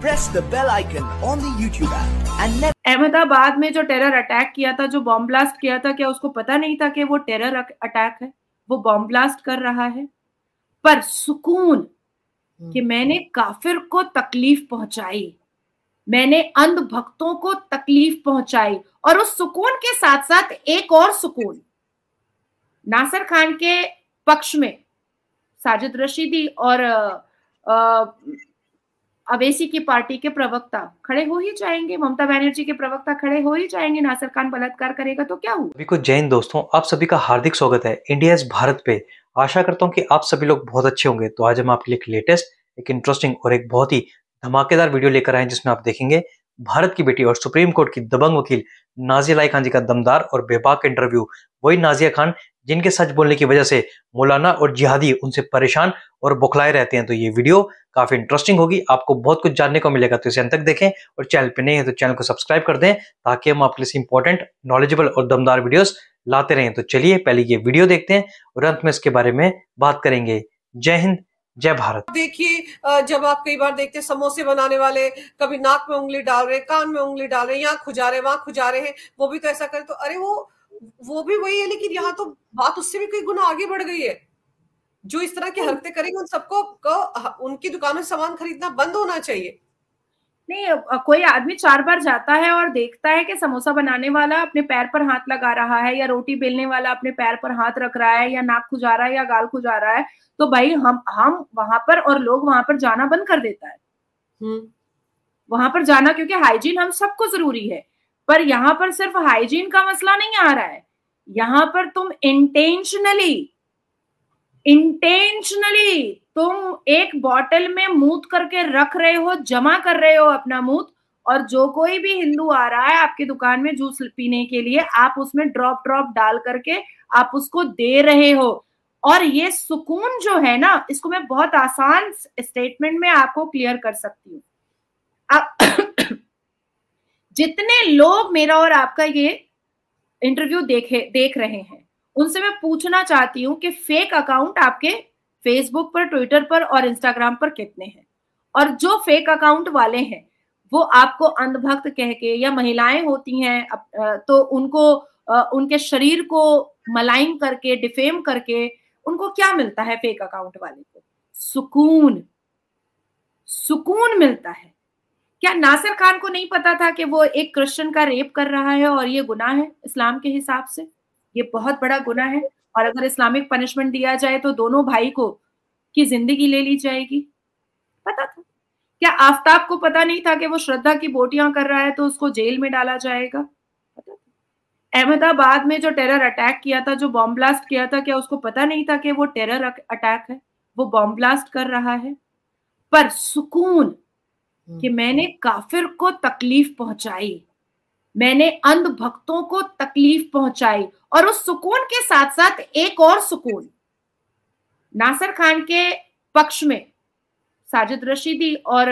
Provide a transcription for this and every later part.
Press the bell icon on the YouTube app and never Ahmedabad में जो terror attack किया था जो बॉम्ब ब्लास्ट किया था क्या उसको पता नहीं था कि वो टेरर अटैक है वो बॉम्ब ब्लास्ट कर रहा है पर सुकून हम्म। कि मैंने काफिर को तकलीफ पहुंचाई मैंने अंध भक्तों को तकलीफ पहुंचाई और उस सुकून के साथ साथ एक और सुकून नासर खान के पक्ष में साजिद रशीदी और अब एसी की पार्टी के प्रवक्ता खड़े हो ही जाएंगे ममता बनर्जी के प्रवक्ता खड़े हो ही जाएंगे नासर खान बलात्कार करेगा तो क्या हुआ सभी को जैन दोस्तों आप सभी का हार्दिक स्वागत है इंडिया इज भारत पे आशा करता हूँ कि आप सभी लोग बहुत अच्छे होंगे तो आज हम आपके लिए एक लेटेस्ट एक इंटरेस्टिंग और एक बहुत ही धमाकेदार वीडियो लेकर आए जिसमें आप देखेंगे भारत की बेटी और सुप्रीम कोर्ट की दबंग वकील नाजिया लाई खान जी का दमदार और बेबाक इंटरव्यू वही नाजिया खान जिनके सच बोलने की वजह से मौलाना और जिहादी उनसे परेशान और बुखलाए रहते हैं तो ये वीडियो काफ़ी इंटरेस्टिंग होगी आपको बहुत कुछ जानने को मिलेगा तो इसे अंत तक देखें और चैनल पर नहीं है तो चैनल को सब्सक्राइब कर दें ताकि हम आपके लिए इंपॉर्टेंट नॉलेजेबल और दमदार वीडियोस लाते रहें तो चलिए पहले ये वीडियो देखते हैं और अंत में इसके बारे में बात करेंगे जय हिंद जय भारत देखिए जब आप कई बार देखते हैं समोसे बनाने वाले कभी नाक में उंगली डाल रहे हैं कान में उंगली डाल रहे हैं यहाँ खुजा रहे वहां खुजा रहे हैं वो भी तो ऐसा करे तो अरे वो वो भी वही है लेकिन यहाँ तो बात उससे भी कई गुना आगे बढ़ गई है जो इस तरह की हाँ। हरकतें करेंगे उन सबको उनकी दुकानों से सामान खरीदना बंद होना चाहिए नहीं कोई आदमी चार बार जाता है और देखता है कि समोसा बनाने वाला अपने पैर पर हाथ लगा रहा है या रोटी बेलने वाला अपने पैर पर हाथ रख रहा है या नाक खुजा रहा है या गाल खुजा रहा है तो भाई हम हम वहां पर और लोग वहां पर जाना बंद कर देता है हम्म। वहां पर जाना क्योंकि हाइजीन हम सबको जरूरी है पर यहां पर सिर्फ हाइजीन का मसला नहीं आ रहा है यहां पर तुम इंटेंशनली इंटेंशनली तुम एक बॉटल में मूत करके रख रहे हो जमा कर रहे हो अपना मूत और जो कोई भी हिंदू आ रहा है आपकी दुकान में जूस पीने के लिए आप उसमें ड्रॉप ड्रॉप डाल करके आप उसको दे रहे हो और ये सुकून जो है ना इसको मैं बहुत आसान स्टेटमेंट में आपको क्लियर कर सकती हूँ जितने लोग मेरा और आपका ये इंटरव्यू देखे देख रहे हैं उनसे मैं पूछना चाहती हूँ कि फेक अकाउंट आपके फेसबुक पर ट्विटर पर और इंस्टाग्राम पर कितने हैं और जो फेक अकाउंट वाले हैं वो आपको अंधभक्त कह के या महिलाएं होती हैं तो उनको उनके शरीर को मलाइन करके डिफेम करके उनको क्या मिलता है फेक अकाउंट वाले को सुकून सुकून मिलता है क्या नासिर खान को नहीं पता था कि वो एक क्रिश्चियन का रेप कर रहा है और ये गुना है इस्लाम के हिसाब से ये बहुत बड़ा गुना है और अगर इस्लामिक पनिशमेंट दिया जाए तो दोनों भाई को की जिंदगी ले ली जाएगी पता था क्या आफ्ताब को पता नहीं था कि वो श्रद्धा की बोटियां कर रहा है तो उसको जेल में डाला जाएगा अहमदाबाद में जो टेरर अटैक किया था जो बॉम्ब ब्लास्ट किया था क्या उसको पता नहीं था कि वो टेरर अटैक है वो बॉम्ब ब्लास्ट कर रहा है पर सुकून कि मैंने काफिर को तकलीफ पहुंचाई मैंने अंध भक्तों को तकलीफ पहुंचाई और उस सुकून के साथ साथ एक और सुकून नासर खान के पक्ष में साजिद रशीदी और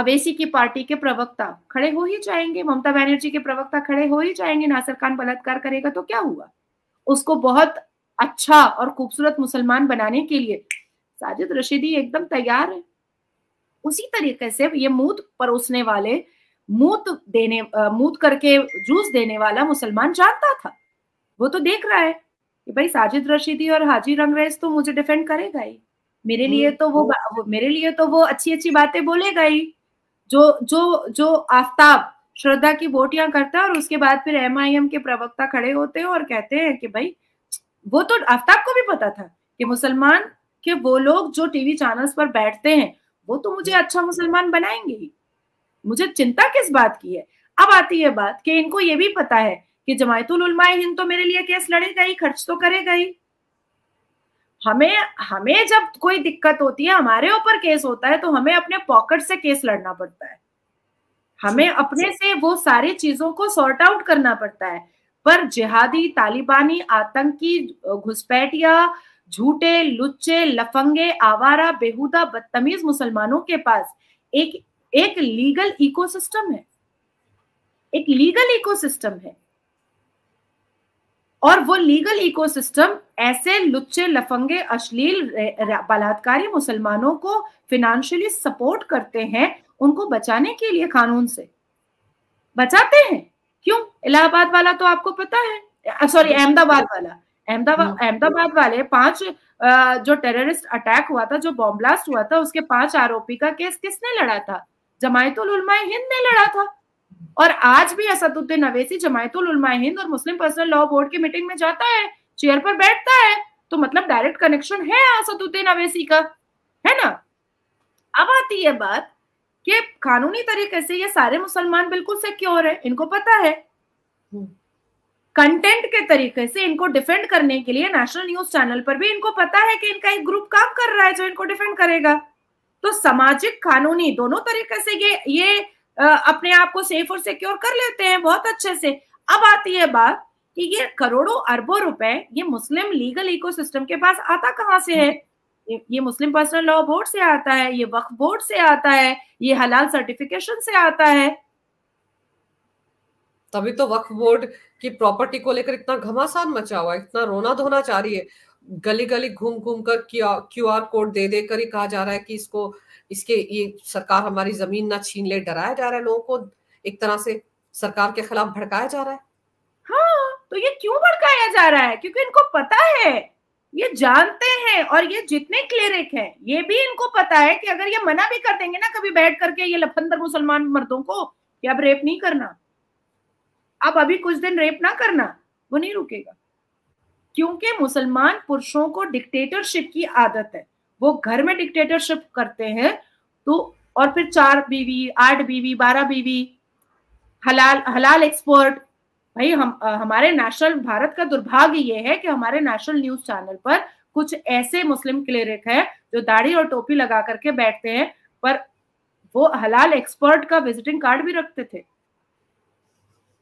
अवेसी की पार्टी के प्रवक्ता खड़े हो ही जाएंगे ममता बनर्जी के प्रवक्ता खड़े हो ही जाएंगे नासर खान बलात्कार करेगा तो क्या हुआ उसको बहुत अच्छा और खूबसूरत मुसलमान बनाने के लिए साजिद रशीदी एकदम तैयार है उसी तरीके से ये मूत परोसने वाले मूत देने मूत करके जूस देने वाला मुसलमान जानता था वो तो देख रहा है कि भाई साजिद रशीदी और हाजी रंगरेज तो मुझे डिफेंड करेगा ही मेरे हम्म, लिए तो वो, मेरे लिए तो वो अच्छी अच्छी बातें बोलेगा ही जो जो जो आफ्ताब श्रद्धा की बोटियां करता है और उसके बाद फिर एम के प्रवक्ता खड़े होते हैं और कहते हैं कि भाई वो तो आफ्ताब को भी पता था कि मुसलमान के वो लोग जो टीवी चैनल्स पर बैठते हैं वो तो मुझे अच्छा मुसलमान बनाएंगे ही मुझे चिंता किस बात की है अब आती है बात कि इनको ये भी पता है कि जमायतुल उलमाए हिंद तो मेरे लिए केस लड़ेगा ही खर्च तो करेगा ही हमें हमें जब कोई दिक्कत होती है हमारे ऊपर केस होता है तो हमें अपने पॉकेट से केस लड़ना पड़ता है हमें अपने से वो सारी चीजों को सॉर्ट आउट करना पड़ता है पर जिहादी तालिबानी आतंकी घुसपैठिया झूठे लुच्चे लफंगे आवारा बेहुदा बदतमीज मुसलमानों के पास एक एक लीगल इकोसिस्टम है एक लीगल इकोसिस्टम है और वो लीगल इकोसिस्टम ऐसे लुच्चे लफंगे अश्लील बलात्कारी मुसलमानों को फिनेंशियली सपोर्ट करते हैं उनको बचाने के लिए कानून से बचाते हैं क्यों इलाहाबाद वाला तो आपको पता है सॉरी अहमदाबाद वाला अहमदाबाद हम्म। अहमदाबाद वाले पांच जो टेररिस्ट अटैक हुआ था जो बॉम्ब ब्लास्ट हुआ था उसके पांच आरोपी का केस किसने लड़ा था जमायतुल उलमा हिंद ने लड़ा था और आज भी असदुद्दीन अवेसी जमायतुल उलमा हिंद और मुस्लिम पर्सनल लॉ बोर्ड की मीटिंग में जाता है चेयर पर बैठता है तो मतलब डायरेक्ट कनेक्शन है असदुद्दीन अवेसी का है ना अब आती है बात कि कानूनी तरीके से ये सारे मुसलमान बिल्कुल सिक्योर है इनको पता है हम्म। कंटेंट के तरीके से इनको डिफेंड करने के लिए नेशनल न्यूज चैनल पर भी इनको पता है कि इनका एक ग्रुप काम कर रहा है जो इनको डिफेंड करेगा तो सामाजिक कानूनी दोनों तरीके से ये ये अपने आप को सेफ और सिक्योर कर लेते हैं बहुत अच्छे से अब आती है बात कि ये करोड़ों अरबों रुपए ये मुस्लिम लीगल इकोसिस्टम के पास आता कहाँ से है ये, ये मुस्लिम पर्सनल लॉ बोर्ड से आता है ये वक्फ बोर्ड से आता है ये हलाल सर्टिफिकेशन से आता है तभी तो वक्फ बोर्ड की प्रॉपर्टी को लेकर इतना घमासान मचा हुआ है इतना रोना धोना चाह रही है गली गली घूम घूम कर क्यू आर कोड दे देकर ही कहा जा रहा है कि इसको इसके ये सरकार हमारी जमीन ना छीन ले डराया जा रहा है लोगों को एक तरह से सरकार के खिलाफ भड़काया जा रहा है हाँ तो ये क्यों भड़काया जा रहा है क्योंकि इनको पता है ये जानते हैं और ये जितने क्लेरिक हैं ये भी इनको पता है कि अगर ये मना भी कर देंगे ना कभी बैठ करके ये लफंदर मुसलमान मर्दों को कि अब रेप नहीं करना अब अभी कुछ दिन रेप ना करना वो नहीं रुकेगा क्योंकि मुसलमान पुरुषों को डिक्टेटरशिप की आदत है वो घर में डिक्टेटरशिप करते हैं तो और फिर चार बीवी आठ बीवी बारह बीवी हलाल हलाल एक्सपर्ट भाई हम हमारे नेशनल भारत का दुर्भाग्य ये है कि हमारे नेशनल न्यूज चैनल पर कुछ ऐसे मुस्लिम क्लेरिक है जो दाढ़ी और टोपी लगा करके बैठते हैं पर वो हलाल एक्सपर्ट का विजिटिंग कार्ड भी रखते थे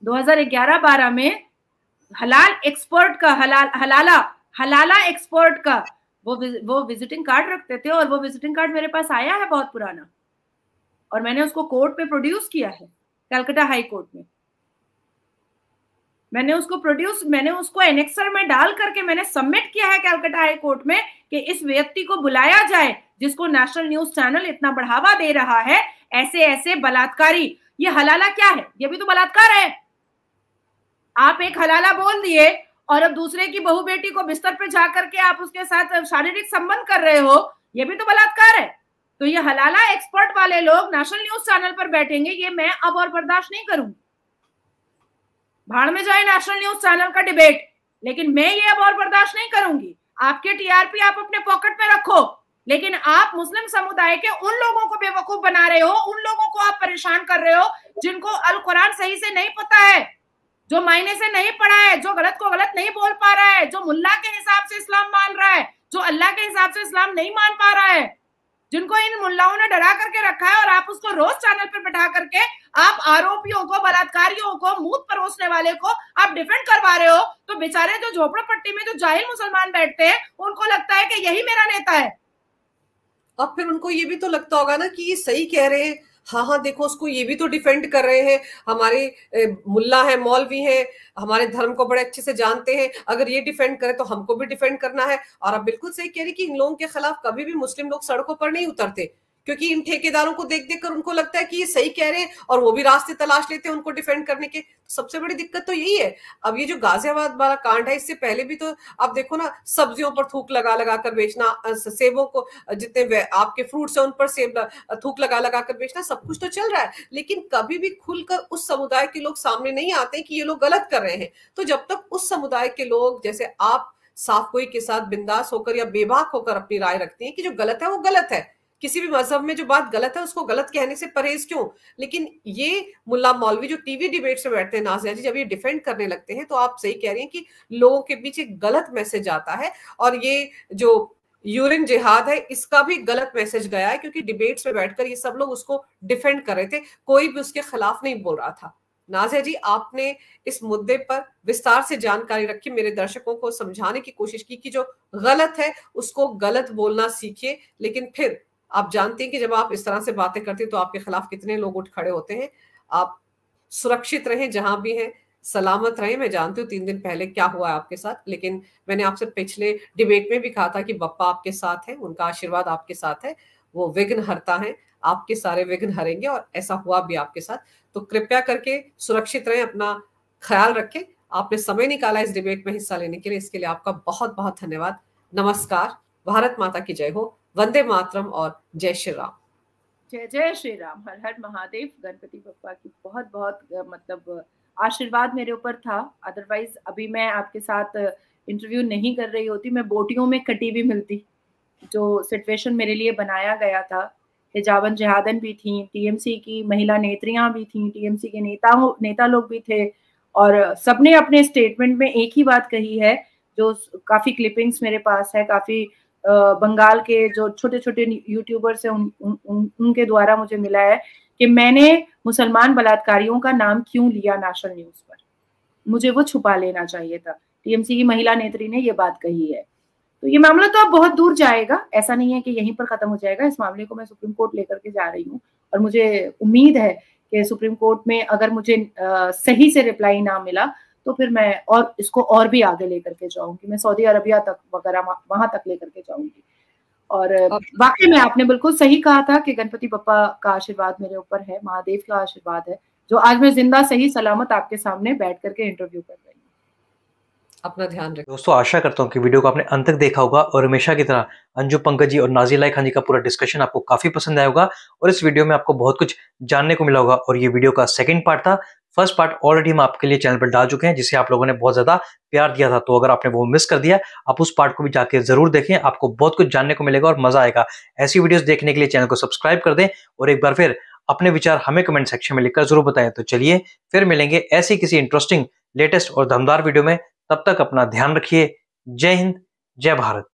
2011-12 में हलाल एक्सपर्ट का हलाल हलाला हलाला एक्सपर्ट का वो वो विजिटिंग कार्ड रखते थे और वो विजिटिंग कार्ड मेरे पास आया है बहुत पुराना और मैंने उसको कोर्ट में प्रोड्यूस किया है कलकत्ता हाई कोर्ट में मैंने उसको प्रोड्यूस मैंने उसको एनेक्सर में डाल करके मैंने सबमिट किया है कैलकाटा हाई कोर्ट में कि इस व्यक्ति को बुलाया जाए जिसको नेशनल न्यूज चैनल इतना बढ़ावा दे रहा है ऐसे ऐसे बलात्कारी ये हलाला क्या है ये भी तो बलात्कार है आप एक हलाला बोल दिए और अब दूसरे की बहू बेटी को बिस्तर पे जा करके आप उसके साथ शारीरिक संबंध कर रहे हो ये भी तो बलात्कार है तो ये हलाला एक्सपर्ट वाले लोग नेशनल न्यूज चैनल पर बैठेंगे ये मैं अब और बर्दाश्त नहीं करूंगी भाड़ में जाए नेशनल न्यूज चैनल का डिबेट लेकिन मैं ये अब और बर्दाश्त नहीं करूंगी आपके टीआरपी आप अपने पॉकेट में रखो लेकिन आप मुस्लिम समुदाय के उन लोगों को बेवकूफ बना रहे हो उन लोगों को आप परेशान कर रहे हो जिनको अल कुरान सही से नहीं पता है जो मायने से नहीं पढ़ा है जो गलत को गलत नहीं बोल पा रहा है जो मुल्ला के हिसाब से इस्लाम मान रहा है जो अल्लाह के हिसाब से इस्लाम नहीं मान पा रहा है जिनको इन मुल्लाओं ने डरा करके रखा है और आप उसको रोज चैनल पर बैठा करके आप आरोपियों को बलात्कारियों को मूत परोसने वाले को आप डिफेंड करवा रहे हो तो बेचारे जो झोपड़पट्टी में जो जाहिल मुसलमान बैठते हैं उनको लगता है कि यही मेरा नेता है अब फिर उनको ये भी तो लगता होगा ना कि ये सही कह रहे हैं हाँ हाँ देखो उसको ये भी तो डिफेंड कर रहे हैं हमारे मुल्ला है मौलवी है हमारे धर्म को बड़े अच्छे से जानते हैं अगर ये डिफेंड करे तो हमको भी डिफेंड करना है और आप बिल्कुल सही कह रही कि इन लोगों के खिलाफ कभी भी मुस्लिम लोग सड़कों पर नहीं उतरते क्योंकि इन ठेकेदारों को देख देख कर उनको लगता है कि ये सही कह रहे हैं और वो भी रास्ते तलाश लेते हैं उनको डिफेंड करने के तो सबसे बड़ी दिक्कत तो यही है अब ये जो गाजियाबाद वाला कांड है इससे पहले भी तो आप देखो ना सब्जियों पर थूक लगा लगा कर बेचना सेबों को जितने आपके फ्रूट्स हैं उन पर सेब थूक लगा लगा कर बेचना सब कुछ तो चल रहा है लेकिन कभी भी खुलकर उस समुदाय के लोग सामने नहीं आते कि ये लोग गलत कर रहे हैं तो जब तक उस समुदाय के लोग जैसे आप साफ कोई के साथ बिंदास होकर या बेबाक होकर अपनी राय रखती हैं कि जो गलत है वो गलत है किसी भी मजहब में जो बात गलत है उसको गलत कहने से परहेज क्यों लेकिन ये मुल्ला मौलवी जो टीवी डिबेट से बैठते हैं नाजिया जी जब ये डिफेंड करने लगते हैं तो आप सही कह रही हैं कि लोगों के बीच एक गलत मैसेज आता है और ये जो यूरिन जिहाद है इसका भी गलत मैसेज गया है क्योंकि डिबेट्स में बैठकर ये सब लोग उसको डिफेंड कर रहे थे कोई भी उसके खिलाफ नहीं बोल रहा था नाजिया जी आपने इस मुद्दे पर विस्तार से जानकारी रखी मेरे दर्शकों को समझाने की कोशिश की कि जो गलत है उसको गलत बोलना सीखिए लेकिन फिर आप जानते हैं कि जब आप इस तरह से बातें करते हैं तो आपके खिलाफ कितने लोग उठ खड़े होते हैं आप सुरक्षित रहें जहां भी हैं सलामत रहें मैं जानती हूँ तीन दिन पहले क्या हुआ है आपके साथ लेकिन मैंने आपसे पिछले डिबेट में भी कहा था कि बप्पा आपके साथ है उनका आशीर्वाद आपके साथ है वो विघ्न हरता है आपके सारे विघ्न हरेंगे और ऐसा हुआ भी आपके साथ तो कृपया करके सुरक्षित रहें अपना ख्याल रखें आपने समय निकाला इस डिबेट में हिस्सा लेने के लिए इसके लिए आपका बहुत बहुत धन्यवाद नमस्कार भारत माता की जय हो वंदे मातरम और जय श्री राम जय जय श्री राम हर हर महादेव गणपति बप्पा की बहुत बहुत मतलब आशीर्वाद मेरे ऊपर था अदरवाइज अभी मैं आपके साथ इंटरव्यू नहीं कर रही होती मैं बोटियों में कटी भी मिलती जो सिचुएशन मेरे लिए बनाया गया था हिजावन जहादन भी थी टीएमसी की महिला नेत्रियां भी थी टीएमसी के नेताओं नेता लोग भी थे और सबने अपने स्टेटमेंट में एक ही बात कही है जो काफ़ी क्लिपिंग्स मेरे पास है काफ़ी बंगाल के जो छोटे छोटे यूट्यूबर्स हैं उन, उन, उन, उनके द्वारा मुझे मिला है कि मैंने मुसलमान बलात्कारियों का नाम क्यों लिया नेशनल न्यूज पर मुझे वो छुपा लेना चाहिए था टीएमसी की महिला नेत्री ने ये बात कही है तो ये मामला तो अब बहुत दूर जाएगा ऐसा नहीं है कि यहीं पर खत्म हो जाएगा इस मामले को मैं सुप्रीम कोर्ट लेकर के जा रही हूँ और मुझे उम्मीद है कि सुप्रीम कोर्ट में अगर मुझे आ, सही से रिप्लाई ना मिला तो फिर मैं और इसको और भी आगे लेकर के जाऊंगी मैं सऊदी अरबिया तक वगैरह वहां तक लेकर के जाऊंगी और वाकई में आपने बिल्कुल सही कहा था कि गणपति बप्पा का आशीर्वाद मेरे ऊपर है महादेव का आशीर्वाद है जो आज मैं जिंदा सही सलामत आपके सामने बैठ करके इंटरव्यू कर रही हूँ अपना ध्यान रखें दोस्तों आशा करता हूँ कि वीडियो को आपने अंत तक देखा होगा और हमेशा की तरह अंजू पंकज जी और नाजिला खान जी का पूरा डिस्कशन आपको काफी पसंद आया होगा और इस वीडियो में आपको बहुत कुछ जानने को मिला होगा और ये वीडियो का सेकंड पार्ट था फर्स्ट पार्ट ऑलरेडी हम आपके लिए चैनल पर डाल चुके हैं जिसे आप लोगों ने बहुत ज़्यादा प्यार दिया था तो अगर आपने वो मिस कर दिया आप उस पार्ट को भी जाके जरूर देखें आपको बहुत कुछ जानने को मिलेगा और मज़ा आएगा ऐसी वीडियोस देखने के लिए चैनल को सब्सक्राइब कर दें और एक बार फिर अपने विचार हमें कमेंट सेक्शन में लिखकर जरूर बताएं तो चलिए फिर मिलेंगे ऐसी किसी इंटरेस्टिंग लेटेस्ट और दमदार वीडियो में तब तक अपना ध्यान रखिए जय हिंद जय भारत